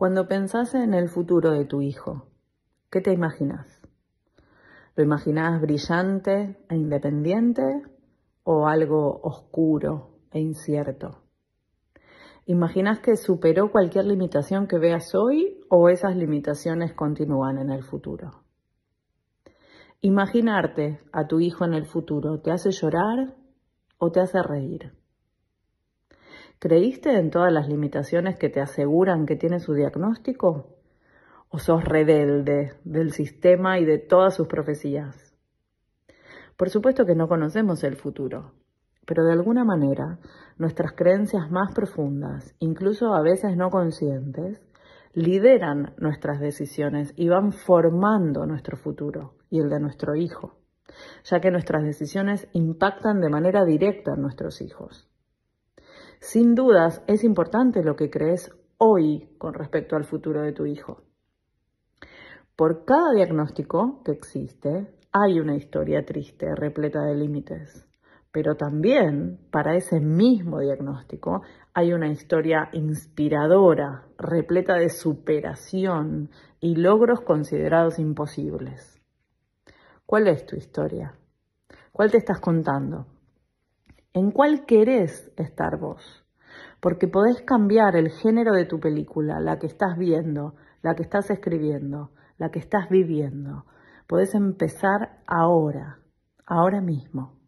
Cuando pensás en el futuro de tu hijo, ¿qué te imaginas? ¿Lo imaginas brillante e independiente o algo oscuro e incierto? ¿Imaginas que superó cualquier limitación que veas hoy o esas limitaciones continúan en el futuro? Imaginarte a tu hijo en el futuro, ¿te hace llorar o te hace reír? ¿Creíste en todas las limitaciones que te aseguran que tiene su diagnóstico? ¿O sos rebelde del sistema y de todas sus profecías? Por supuesto que no conocemos el futuro, pero de alguna manera nuestras creencias más profundas, incluso a veces no conscientes, lideran nuestras decisiones y van formando nuestro futuro y el de nuestro hijo, ya que nuestras decisiones impactan de manera directa a nuestros hijos. Sin dudas, es importante lo que crees hoy con respecto al futuro de tu hijo. Por cada diagnóstico que existe, hay una historia triste, repleta de límites. Pero también para ese mismo diagnóstico hay una historia inspiradora, repleta de superación y logros considerados imposibles. ¿Cuál es tu historia? ¿Cuál te estás contando? ¿En cuál querés estar vos? Porque podés cambiar el género de tu película, la que estás viendo, la que estás escribiendo, la que estás viviendo. Podés empezar ahora, ahora mismo.